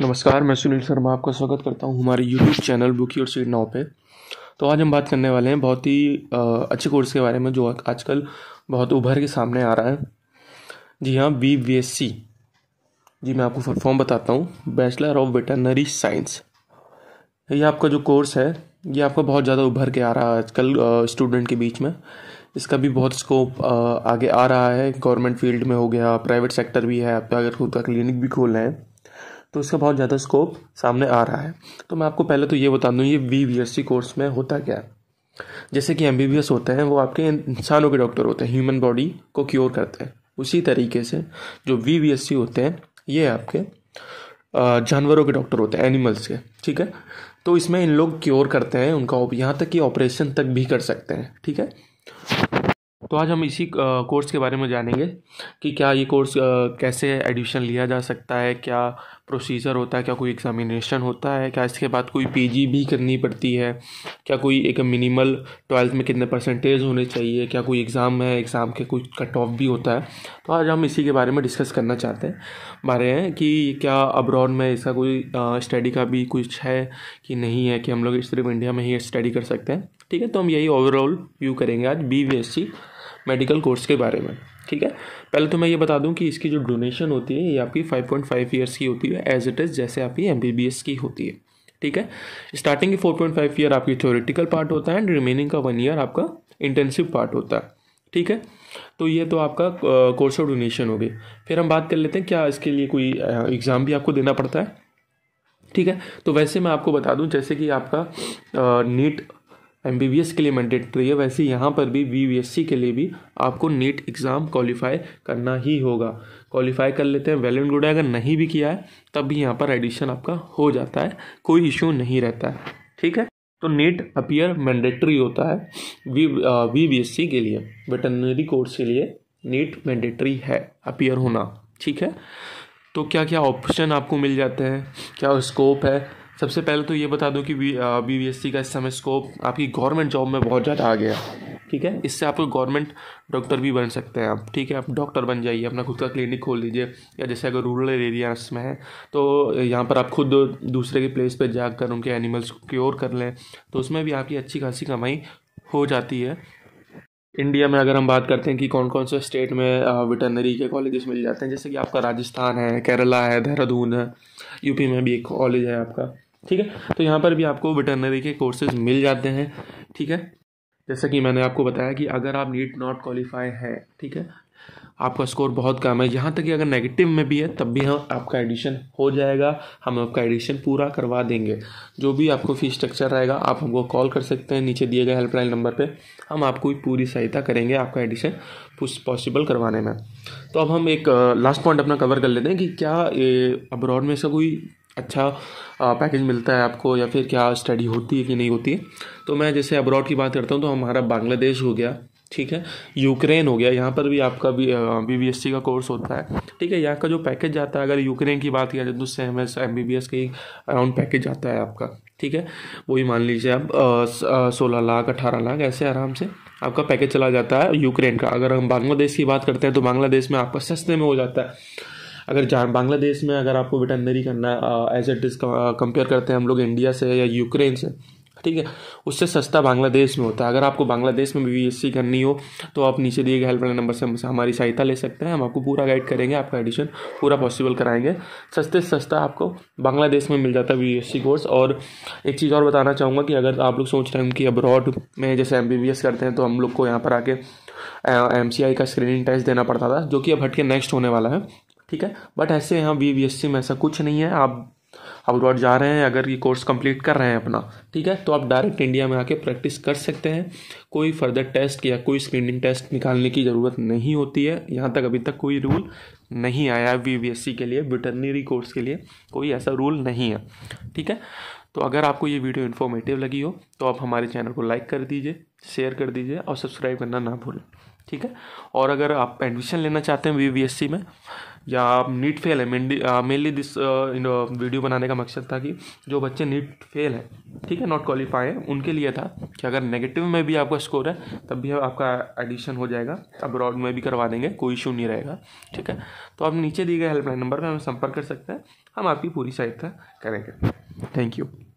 नमस्कार मैं सुनील शर्मा आपका स्वागत करता हूँ हमारे यूट्यूब चैनल बुकी और सीट नाव पे तो आज हम बात करने वाले हैं बहुत ही अच्छे कोर्स के बारे में जो आजकल बहुत उभर के सामने आ रहा है जी हाँ बी वी एस सी जी मैं आपको फॉर्म बताता हूँ बैचलर ऑफ वेटनरी साइंस ये आपका जो कोर्स है ये आपका बहुत ज़्यादा उभर के आ रहा है आजकल स्टूडेंट के बीच में इसका भी बहुत स्कोप आगे आ रहा है गवर्नमेंट फील्ड में हो गया प्राइवेट सेक्टर भी है आपका अगर खुद का क्लिनिक भी खोल रहे हैं तो इसका बहुत ज़्यादा स्कोप सामने आ रहा है तो मैं आपको पहले तो ये बता दूँ ये V V S C course में होता क्या है जैसे कि एम बी बी एस होते हैं वो आपके इंसानों के डॉक्टर होते हैं ह्यूमन बॉडी को क्योर करते हैं उसी तरीके से जो वी बी एस सी होते हैं ये आपके जानवरों के डॉक्टर होते हैं एनिमल्स के ठीक है तो इसमें इन लोग क्योर करते हैं उनका यहाँ तक कि ऑपरेशन तक भी कर सकते हैं ठीक है तो आज हम इसी कोर्स के बारे में जानेंगे कि क्या ये कोर्स कैसे एडमिशन लिया जा सकता है क्या प्रोसीजर होता है क्या कोई एग्ज़ामिनेशन होता है क्या इसके बाद कोई पीजी भी करनी पड़ती है क्या कोई एक मिनिमल ट्वेल्थ में कितने परसेंटेज होने चाहिए क्या कोई एग्ज़ाम है एग्ज़ाम के कोई कट ऑफ भी होता है तो आज हम इसी के बारे में डिस्कस करना चाहते हैं बारे हैं कि क्या अब्रॉड में ऐसा कोई स्टडी का भी कुछ है कि नहीं है कि हम लोग सिर्फ इंडिया में ही स्टडी कर सकते हैं ठीक है तो हम यही ओवरऑल व्यू करेंगे आज बी मेडिकल कोर्स के बारे में ठीक है पहले तो मैं ये बता दूं कि इसकी जो डोनेशन होती है ये आपकी 5.5 ईयर्स की होती है एज इट इज़ जैसे आपकी एम की होती है ठीक है स्टार्टिंग की 4.5 ईयर आपकी थ्योरेटिकल पार्ट होता है एंड रिमेनिंग का वन ईयर आपका इंटेंसिव पार्ट होता है ठीक है तो ये तो आपका कोर्स ऑफ डोनेशन हो गई फिर हम बात कर लेते हैं क्या इसके लिए कोई एग्ज़ाम भी आपको देना पड़ता है ठीक है तो वैसे मैं आपको बता दूं जैसे कि आपका NEET M B B S के लिए मैंडेटरी तो है वैसे यहाँ पर भी बी बी एस सी के लिए भी आपको नीट एग्ज़ाम क्वालिफाई करना ही होगा क्वालिफाई कर लेते हैं वेल एंड गुड है अगर नहीं भी किया है तब भी यहाँ पर एडिशन आपका हो जाता है कोई इश्यू नहीं रहता है ठीक है तो नीट अपियर मैंडेटरी होता है V V B S C के लिए वेटनरी कोर्स के लिए नीट मैंडेटरी है अपियर होना ठीक है तो क्या क्या ऑप्शन आपको मिल जाते हैं क्या स्कोप है सबसे पहले तो ये बता दूँ कि बी बी एस सी का इस समय स्कोप आपकी गवर्नमेंट जॉब में बहुत ज़्यादा आ गया ठीक है इससे आप गवर्नमेंट डॉक्टर भी बन सकते हैं आप ठीक है आप डॉक्टर बन जाइए अपना खुद का क्लिनिक खोल लीजिए या जैसे अगर रूरल एरिया में है तो यहाँ पर आप खुद दूसरे के प्लेस पर जाकर उनके एनिमल्स को क्योर कर लें तो उसमें भी आपकी अच्छी खासी कमाई हो जाती है इंडिया में अगर हम बात करते हैं कि कौन कौन से स्टेट में वेटनरी के कॉलेजेस मिल जाते हैं जैसे कि आपका राजस्थान है केरला है देहरादून है यूपी में भी एक कॉलेज है आपका ठीक है तो यहाँ पर भी आपको वेटरनरी के कोर्सेज मिल जाते हैं ठीक है जैसा कि मैंने आपको बताया कि अगर आप नीट नॉट क्वालिफाई है ठीक है आपका स्कोर बहुत कम है यहाँ तक कि अगर नेगेटिव में भी है तब भी हम आपका एडिशन हो जाएगा हम आपका एडिशन पूरा करवा देंगे जो भी आपको फीस स्ट्रक्चर रहेगा आप हमको कॉल कर सकते हैं नीचे दिए गए हेल्पलाइन नंबर पे हम आपको पूरी सहायता करेंगे आपका एडिशन पॉसिबल करवाने में तो अब हम एक लास्ट uh, पॉइंट अपना कवर कर लेते हैं कि क्या अब्रॉड में से कोई अच्छा पैकेज मिलता है आपको या फिर क्या स्टडी होती है कि नहीं होती है तो मैं जैसे अब्रॉड की बात करता हूँ तो हमारा बांग्लादेश हो गया ठीक है यूक्रेन हो गया यहाँ पर भी आपका भी बी बी एस सी का कोर्स होता है ठीक है यहाँ का जो पैकेज जाता है अगर यूक्रेन की बात किया जाए तो उससे M S M B B S का ही अराउंड पैकेज जाता है आपका ठीक है वही मान लीजिए आप सोलह लाख अठारह लाख ऐसे आराम से आपका पैकेज चला जाता है यूक्रेन का अगर हम बांग्लादेश की बात करते हैं तो बांग्लादेश में आपका सस्ते में हो जाता है अगर जहाँ बांग्लादेश में अगर आपको वेटनरी करना एज इट इज़ कंपेयर करते हैं हम लोग इंडिया से या यूक्रेन से ठीक है उससे सस्ता बांग्लादेश में होता है अगर आपको बांग्लादेश में बी करनी हो तो आप नीचे दिए गए हेल्पलाइन नंबर से हमसे हमारी सहायता ले सकते हैं हम आपको पूरा गाइड करेंगे आपका एडिशन पूरा पॉसिबल कराएंगे सस्ते से सस्ता आपको बांग्लादेश में मिल जाता है बी कोर्स और एक चीज़ और बताना चाहूँगा कि अगर आप लोग सोच रहे हैं कि अब्रॉड में जैसे एम करते हैं तो हम लोग को यहाँ पर आके एम का स्क्रीनिंग टेस्ट देना पड़ता था जो कि अब हट के नेक्स्ट होने वाला है ठीक है बट ऐसे यहाँ बी बी में ऐसा कुछ नहीं है आप अब्रॉड जा रहे हैं अगर ये कोर्स कंप्लीट कर रहे हैं अपना ठीक है तो आप डायरेक्ट इंडिया में आके प्रैक्टिस कर सकते हैं कोई फर्दर टेस्ट या कोई स्क्रीनिंग टेस्ट निकालने की ज़रूरत नहीं होती है यहाँ तक अभी तक कोई रूल नहीं आया है वी के लिए वेटरनरी कोर्स के लिए कोई ऐसा रूल नहीं है ठीक है तो अगर आपको ये वीडियो इन्फॉर्मेटिव लगी हो तो आप हमारे चैनल को लाइक कर दीजिए शेयर कर दीजिए और सब्सक्राइब करना ना भूलें ठीक है और अगर आप एडमिशन लेना चाहते हैं वी में या नीट फेल है मेनली दिस वीडियो बनाने का मकसद था कि जो बच्चे नीट फेल है ठीक है नॉट क्वालिफाई है उनके लिए था कि अगर नेगेटिव में भी आपका स्कोर है तब भी आपका एडिशन हो जाएगा अब्रॉड में भी करवा देंगे कोई इशू नहीं रहेगा ठीक है तो आप नीचे दिए गए हेल्पलाइन नंबर पर हमें संपर्क कर सकते हैं हम आपकी पूरी सहायता करेंगे थैंक यू